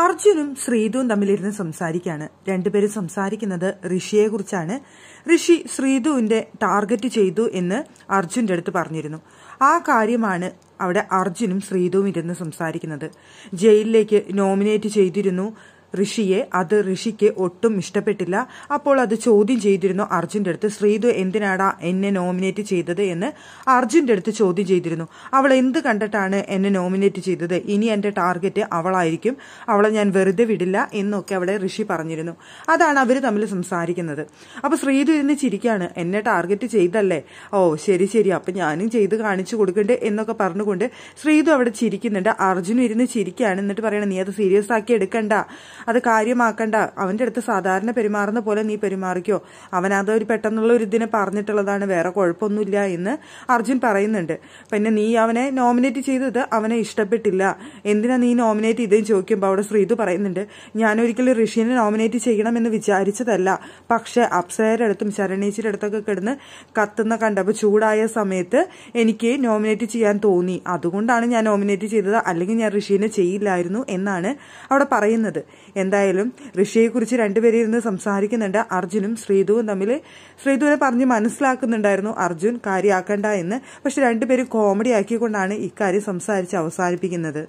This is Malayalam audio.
അർജുനും ശ്രീതുവും തമ്മിലിരുന്ന് സംസാരിക്കുകയാണ് രണ്ടുപേരും സംസാരിക്കുന്നത് ഋഷിയെക്കുറിച്ചാണ് ഋഷി ശ്രീതുവിന്റെ ടാർഗറ്റ് ചെയ്തു എന്ന് അർജുന്റെ അടുത്ത് പറഞ്ഞിരുന്നു ആ കാര്യമാണ് അവിടെ അർജുനും ശ്രീതുവും ഇരുന്ന് സംസാരിക്കുന്നത് ജയിലിലേക്ക് നോമിനേറ്റ് ചെയ്തിരുന്നു ഋഷിയെ അത് ഋഷിക്ക് ഒട്ടും ഇഷ്ടപ്പെട്ടില്ല അപ്പോൾ അത് ചോദ്യം ചെയ്തിരുന്നു അർജുൻ്റെ അടുത്ത് ശ്രീതു എന്തിനാടാ എന്നെ നോമിനേറ്റ് ചെയ്തത് എന്ന് അർജുൻ്റെ അടുത്ത് ചോദ്യം ചെയ്തിരുന്നു അവൾ എന്ത് കണ്ടിട്ടാണ് എന്നെ നോമിനേറ്റ് ചെയ്തത് ഇനി എൻ്റെ ടാർഗറ്റ് അവളായിരിക്കും അവളെ ഞാൻ വെറുതെ വിടില്ല എന്നൊക്കെ അവളെ ഋഷി പറഞ്ഞിരുന്നു അതാണ് അവർ തമ്മിൽ സംസാരിക്കുന്നത് അപ്പോൾ ശ്രീതു ഇരുന്ന് ചിരിക്കാണ് എന്നെ ടാർഗറ്റ് ചെയ്തല്ലേ ഓ ശരി ശരി അപ്പം ഞാനും ചെയ്ത് കാണിച്ചു കൊടുക്കണ്ടേ എന്നൊക്കെ പറഞ്ഞുകൊണ്ട് ശ്രീതു അവിടെ ചിരിക്കുന്നുണ്ട് അർജുൻ ഇരുന്ന് ചിരിക്കുകയാണ് എന്നിട്ട് പറയണം നീ അത് സീരിയസ് ആക്കി എടുക്കണ്ട അത് കാര്യമാക്കണ്ട അവന്റെ അടുത്ത് സാധാരണ പെരുമാറുന്ന പോലെ നീ പെരുമാറിക്കോ അവൻ അതൊരു പെട്ടെന്നുള്ള ഒരു ഇതിനെ പറഞ്ഞിട്ടുള്ളതാണ് വേറെ കുഴപ്പമൊന്നുമില്ല എന്ന് അർജുൻ പറയുന്നുണ്ട് പിന്നെ നീ അവനെ നോമിനേറ്റ് ചെയ്തത് അവനെ ഇഷ്ടപ്പെട്ടില്ല എന്തിനാ നീ നോമിനേറ്റ് ചെയ്തതെന്ന് ചോദിക്കുമ്പോൾ അവിടെ ശ്രീതു പറയുന്നുണ്ട് ഞാനൊരിക്കലും ഋഷിനെ നോമിനേറ്റ് ചെയ്യണമെന്ന് വിചാരിച്ചതല്ല പക്ഷെ അപ്സരയുടെ അടുത്തും ശരണേശിയുടെ അടുത്തൊക്കെ കിടന്ന് കത്തുന്ന കണ്ടപ്പോൾ ചൂടായ സമയത്ത് എനിക്ക് നോമിനേറ്റ് ചെയ്യാൻ തോന്നി അതുകൊണ്ടാണ് ഞാൻ നോമിനേറ്റ് ചെയ്തത് അല്ലെങ്കിൽ ഞാൻ ഋഷീനെ ചെയ്യില്ലായിരുന്നു എന്നാണ് അവിടെ പറയുന്നത് എന്തായാലും ഋഷിയെക്കുറിച്ച് രണ്ടുപേരും ഇരുന്ന് സംസാരിക്കുന്നുണ്ട് അർജുനും ശ്രീധുവും തമ്മിൽ ശ്രീധുവിനെ പറഞ്ഞ് മനസ്സിലാക്കുന്നുണ്ടായിരുന്നു അർജുൻ കാര്യമാക്കണ്ട എന്ന് പക്ഷെ രണ്ടുപേരും കോമഡി ആക്കിക്കൊണ്ടാണ് ഇക്കാര്യം സംസാരിച്ച് അവസാനിപ്പിക്കുന്നത്